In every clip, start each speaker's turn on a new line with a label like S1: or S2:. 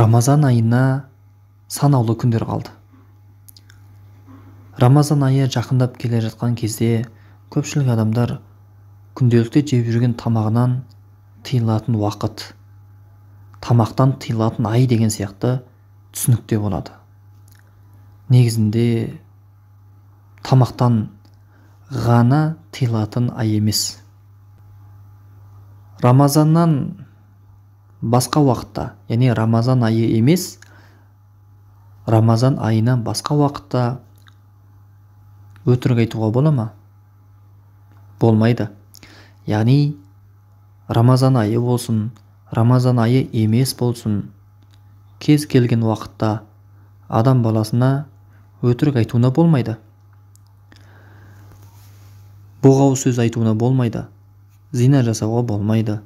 S1: рамазан айына санаулы күндер қалды рамазан айы жақындап келе жатқан кезде көпшілік адамдар күнделікті жеп жүрген тамағынан тыйылатын уақыт тамақтан тыйылатын ай деген сияқты түсінікте болады негізінде тамақтан ғана тыйылатын ай емес рамазаннан басқа уақытта яғни рамазан айы емес рамазан айынан басқа уақытта өтірік айтуға бола ма болмайды яғни рамазан айы болсын рамазан айы емес болсын кез келген уақытта адам баласына өтірік айтуына болмайды бұғау сөз айтуына болмайды зина жасауға болмайды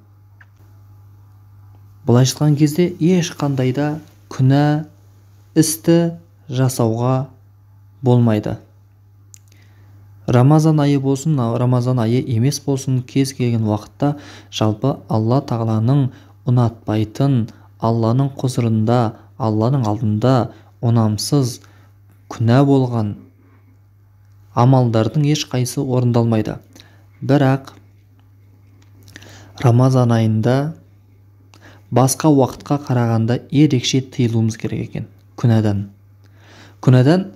S1: былайша айтқан кезде ешқандай да күнә істі жасауға болмайды рамазан айы болсын рамазан айы емес болсын кез келген уақытта жалпы алла тағаланың ұнатпайтын алланың құзырында алланың алдында ұнамсыз күнә болған амалдардың ешқайсысы орындалмайды бірақ рамазан айында басқа уақытқа қарағанда ерекше тыйылуымыз керек екен күнәдан күнәдан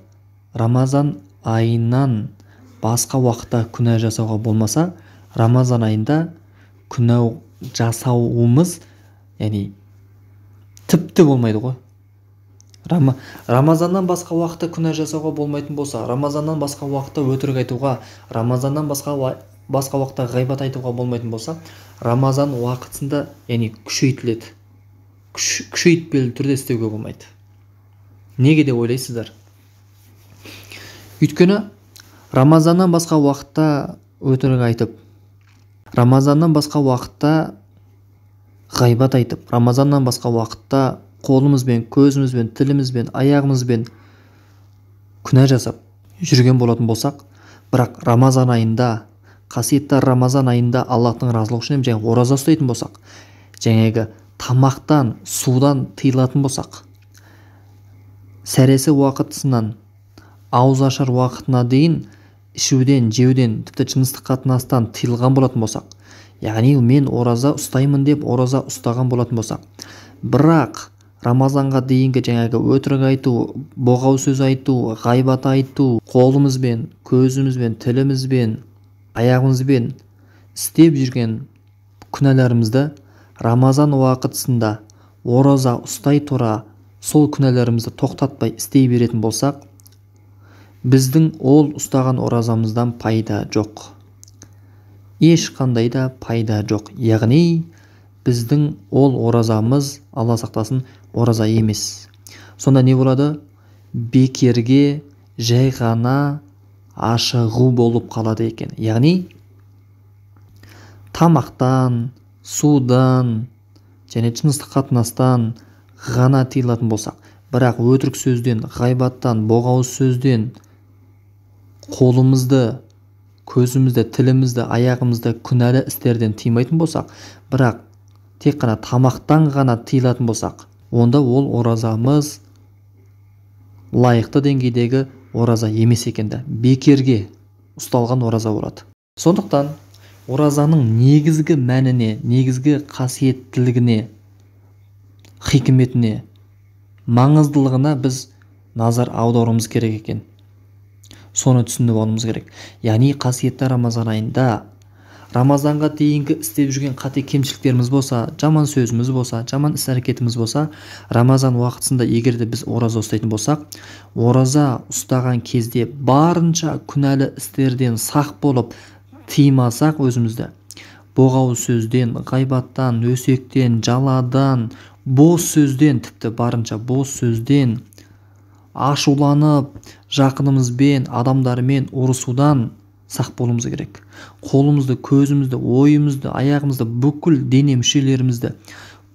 S1: рамазан айынан басқа уақытта күнә жасауға болмаса рамазан айында күнә жасауымыз яғни тіпті болмайды ғой Рама, рамазаннан басқа уақытта күнә жасауға болмайтын болса рамазаннан басқа уақытта өтірік айтуға рамазаннан басқа басқа уақытта ғайбат айтуға болмайтын болса рамазан уақытында яғни күшейтіледі күш, күшейтпелі түрде істеуге болмайды неге деп ойлайсыздар өйткені рамазаннан басқа уақытта өтірік айтып рамазаннан басқа уақытта ғайбат айтып рамазаннан басқа уақытта қолымызбен көзімізбен тілімізбен аяғымызбен күнә жасап жүрген болатын болсақ бірақ рамазан айында қасиетті рамазан айында аллахтың разылығы үшін және ораза ұстайтын болсақ жаңағы тамақтан судан тыйылатын болсақ сәресі уақытысынан ауыз ашар уақытына дейін ішуден жеуден тіпті жыныстық қатынастан тыйылған болатын болсақ яғни мен ораза ұстаймын деп ораза ұстаған болатын болсақ бірақ рамазанға дейінгі жаңағы өтірік айту боғау сөз айту ғайбат айту қолымызбен көзімізбен тілімізбен аяғымызбен істеп жүрген күнәларымызды рамазан уақытысында ораза ұстай тұра сол күнәларымызды тоқтатпай істей беретін болсақ біздің ол ұстаған оразамыздан пайда жоқ ешқандай да пайда жоқ яғни біздің ол оразамыз алла сақтасын ораза емес сонда не болады бекерге жай ғана ашығу болып қалады екен яғни тамақтан судан және жыныстық қатынастан ғана тыйылатын болсақ бірақ өтірік сөзден ғайбаттан боғауыз сөзден қолымызды көзімізді тілімізді аяғымызды күнәлі істерден тыймайтын болсақ бірақ тек қана тамақтан ғана тыйылатын болсақ онда ол оразамыз лайықты деңгейдегі ораза емес екен да бекерге ұсталған ораза болады сондықтан оразаның негізгі мәніне негізгі қасиеттілігіне хикметіне маңыздылығына біз назар аударуымыз керек екен соны түсініп алуымыз керек яғни қасиетті рамазан айында рамазанға дейінгі істеп жүрген қате кемшіліктеріміз болса жаман сөзіміз болса жаман іс әрекетіміз болса рамазан уақытысында егер де біз ораза ұстайтын болсақ ораза ұстаған кезде барынша күнәлі істерден сақ болып тыймасақ өзімізді Боғауыз сөзден ғайбаттан өсектен жаладан бос сөзден тіпті барынша бос сөзден ашуланып жақынымызбен адамдармен ұрысудан сақ болуымыз керек қолымызды көзімізді ойымызды аяғымызды бүкіл дене мүшелерімізді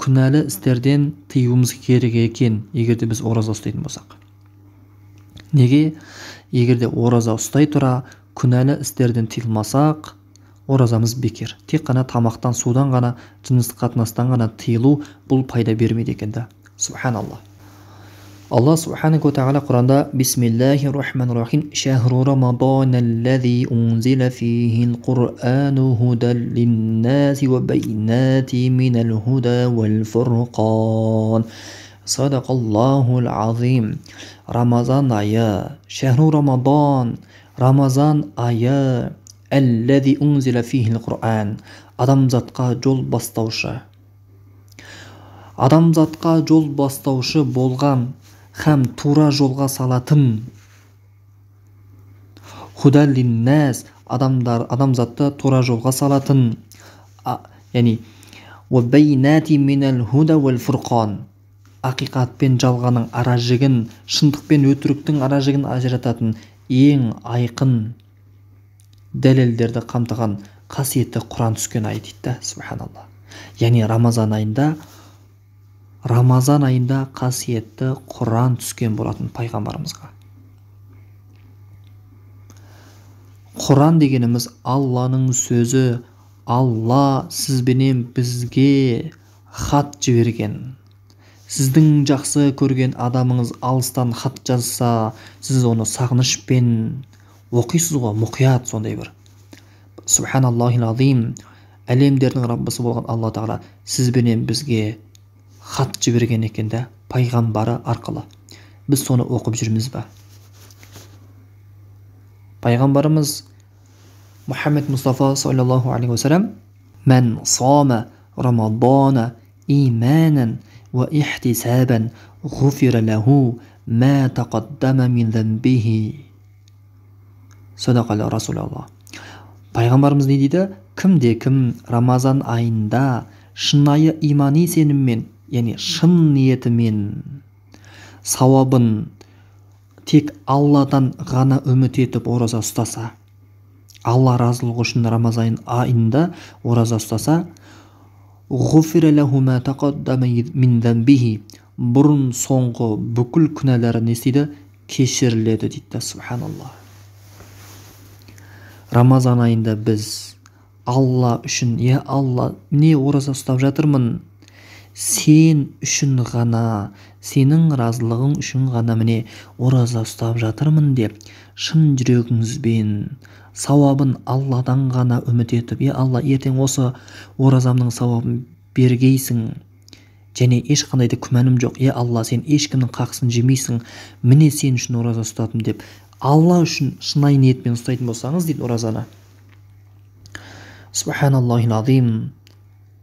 S1: күнәлі істерден тыюымыз керек екен егер де біз ораза ұстайтын болсақ неге егер де ораза ұстай тұра күнәлі істерден тыйылмасақ оразамыз бекер тек қана тамақтан судан ғана жыныстық қатынастан ғана тыйылу бұл пайда бермейді екен да субханалла Allah subhanahu wa ta'ala Kur'an'da Bismillahirrahmanirrahim Şehru Ramazanellezî unzile fîhil Kur'anu huden linnâsi ve beyinâti minel huda vel furqan Sadakallahul azim Ramazan ayı Şehru Ramazan Ramazan ayı Ellezî unzile fîhil Kur'an Adamzatqa yol bastauşı Адамзатқа жол бастаушы болған һәм тура жолға салатын худалиннәс адамдар адамзатты тура жолға салатын а, яғни ақиқат пен жалғанның ара жігін шындық пен өтіріктің ара жігін ажырататын ең айқын дәлелдерді қамтыған қасиетті құран түскен ай дейді да субханалла яғни рамазан айында рамазан айында қасиетті құран түскен болатын пайғамбарымызға құран дегеніміз алланың сөзі алла сізбенен бізге хат жіберген сіздің жақсы көрген адамыңыз алыстан хат жазса сіз оны сағынышпен оқисыз ғой мұқият сондай бір субханаллахи әлемдердің раббысы болған алла тағала сізбенен бізге хат жіберген екен да пайғамбары арқылы біз соны оқып жүрміз ба пайғамбарымыз мұхаммед мұстафа саллаллаху алейхи уассалам мән сама рамадана иманан уа ихтисабан ғуфира лаху ма тақаддама мин расулалла пайғамбарымыз не дейді кімде кім рамазан айында шынайы имани сеніммен яғни шын ниетімен сауабын тек алладан ғана үміт етіп ораза ұстаса алла разылығы үшін рамазан айында ораза ұстаса бұрын соңғы бүкіл күнәлары не істейді кешіріледі дейді да субханалла рамазан айында біз алла үшін е алла не ораза ұстап жатырмын сен үшін ғана сенің разылығың үшін ғана міне ораза ұстап жатырмын деп шын жүрегіңізбен сауабын алладан ғана үміт етіп е алла ертең осы оразамның сауабын бергейсің және ешқандай да күмәнім жоқ е алла сен ешкімнің қақысын жемейсің міне сен үшін ораза ұстадым деп алла үшін шынайы ниетпен ұстайтын болсаңыз дейді оразаны субханаллахи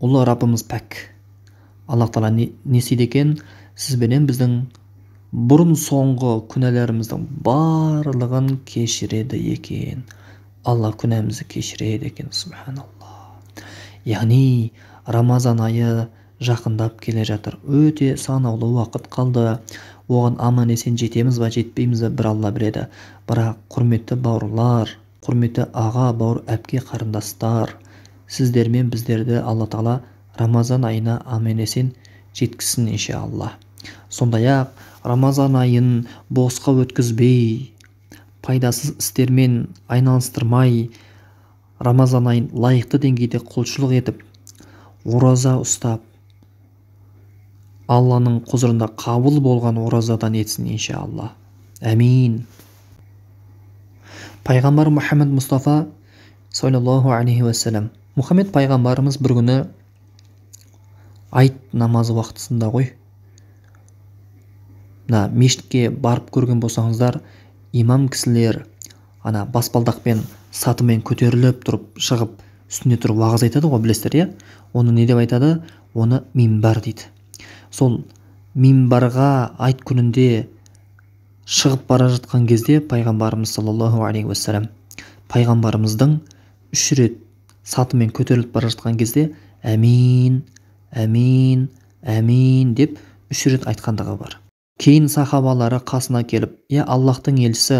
S1: ұлы раббымыз пәк аллах тағала не, істейді екен сізбенен біздің бұрын соңғы күнәларымыздың барлығын кешіреді екен алла күнәмізді кешіреді екен субханалла яғни рамазан айы жақындап келе жатыр өте санаулы уақыт қалды оған аман есен жетеміз ба жетпейміз ба бір алла біледі бірақ құрметті бауырлар құрметті аға бауыр әпке қарындастар сіздер біздерді алла тағала рамазан айына аман есен жеткізсін иншалла сондай ақ рамазан айын босқа өткізбей пайдасыз істермен айналыстырмай рамазан айын лайықты деңгейде құлшылық етіп ораза ұстап алланың құзырында қабыл болған оразадан етсін иншалла әмин пайғамбар мұхаммед мұстафа саллаллаху алейхи уассалам мұхаммед пайғамбарымыз бір күні айт намаз уақытысында ғой мына мешітке барып көрген болсаңыздар имам кісілер ана баспалдақпен сатымен көтеріліп тұрып шығып үстінде тұрып уағыз айтады ғой білесіздер иә оны не деп айтады оны минбар дейді сол минбарға айт күнінде шығып бара жатқан кезде пайғамбарымыз саллаллаху алейхи уассалам пайғамбарымыздың үш рет сатымен көтеріліп бара жатқан кезде әмин әмин әмин деп үш рет айтқандығы бар кейін сахабалары қасына келіп е аллаһтың елшісі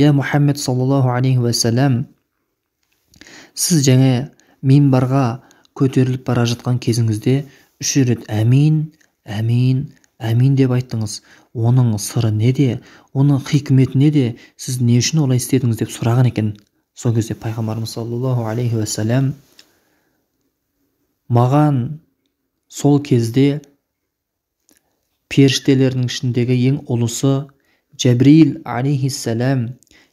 S1: я мұхаммед саллаллаху алейхи уәссәләм сіз жаңа минбарға көтеріліп бара жатқан кезіңізде үш рет әмин әмин әмин деп айттыңыз оның сыры неде оның хикметі неде, сіз не үшін олай істедіңіз деп сұраған екен сол кезде пайғамбарымыз саллаллаху алейхи маған сол кезде періштелердің ішіндегі ең ұлысы жәбриіл алейхисалам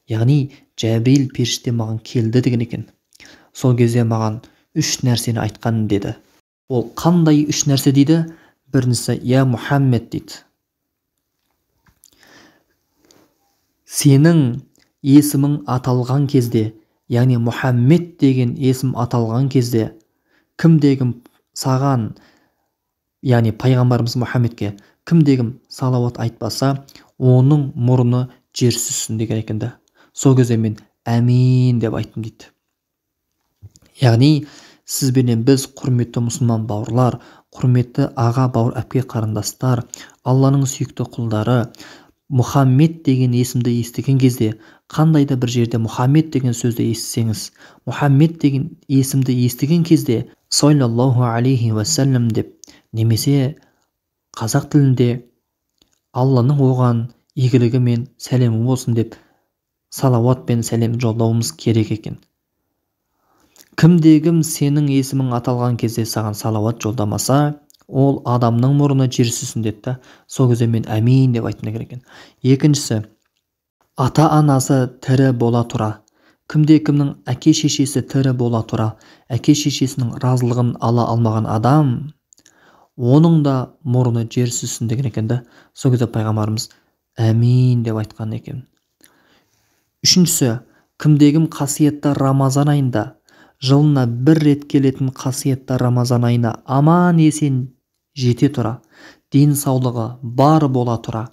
S1: яғни жәбриіл періште маған келді деген екен сол кезде маған үш нәрсені айтқан деді ол қандай үш нәрсе дейді біріншісі я мұхаммед дейді сенің есімің аталған кезде яғни мұхаммед деген есім аталған кезде кімде кім саған яғни пайғамбарымыз мұхаммедке кімде кім салауат айтпаса оның мұрны жер сүзсін деген екен сол кезде мен әмин деп айттым дейді яғни сізбенен біз құрметті мұсылман бауырлар құрметті аға бауыр әпке қарындастар алланың сүйікті құлдары мұхаммед деген есімді естіген кезде қандай да бір жерде мұхаммед деген сөзді естісеңіз мұхаммед деген есімді естіген кезде саллаллаху алейхи уәсәлем деп немесе қазақ тілінде алланың оған игілігі мен сәлемі болсын деп салауат пен сәлем жолдауымыз керек екен кімде-кім сенің есімің аталған кезде саған салауат жолдамаса ол адамның мұрны жер деді да сол кезде мен әмин деп айтқым керек екен екіншісі ата анасы тірі бола тұра кімде кімнің әке шешесі тірі бола тұра әке шешесінің разылығын ала алмаған адам оның да мұрны жер сүзсін деген екен да сол кезде пайғамбарымыз әмин деп айтқан екен үшіншісі кімдегім қасиетті рамазан айында жылына бір рет келетін қасиетті рамазан айына аман есен жете тұра денсаулығы бар бола тұра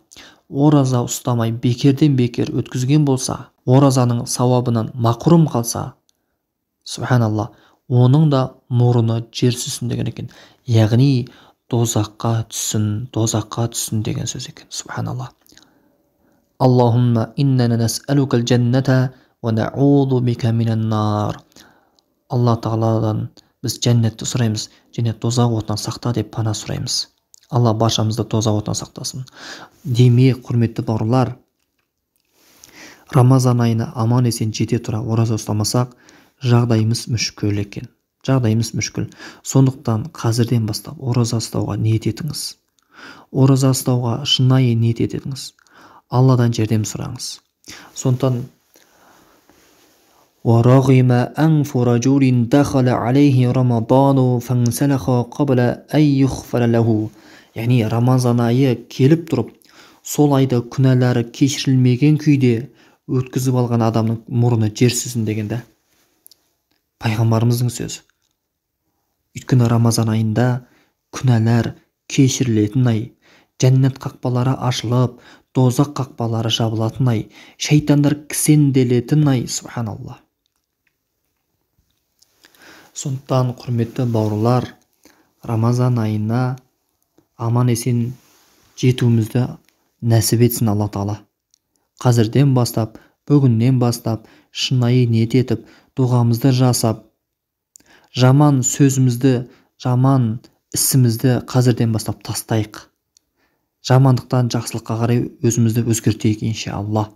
S1: ораза ұстамай бекерден бекер өткізген болса оразаның сауабынан мақұрым қалса субханалла оның да мұрыны жер сүзсін деген екен яғни тозаққа түсін, тозаққа түссін деген сөз екен субханалла аллахумма иннана жанната бика алла тағаладан біз жәннатты сұраймыз және тозақ отынан сақта деп пана сұраймыз алла баршамызды тозақ отынан сақтасын демек құрметті бауырлар рамазан айына аман есен жете тұра ораза ұстамасақ жағдайымыз мүшкіл екен жағдайымыз мүшкіл сондықтан қазірден бастап ораза ұстауға ниет етіңіз ораза ұстауға шынайы ниет етіңіз алладан жәрдем сұраңыз сондықтан ورغم яғни рамазан айы келіп тұрып сол айда күнәлары кешірілмеген күйде өткізіп алған адамның мұрны жер деген да пайғамбарымыздың сөзі өйткені рамазан айында күнәлар кешірілетін ай жәннат қақпалары ашылып дозақ қақпалары жабылатын ай шайтандар кісенделетін ай субханалла сондықтан құрметті бауырлар рамазан айына аман есен жетуімізді нәсіп етсін алла тағала қазірден бастап бүгіннен бастап шынайы ниет етіп дұғамызды жасап жаман сөзімізді жаман ісімізді қазірден бастап тастайық жамандықтан жақсылыққа қарай өзімізді өзгертейік иншалла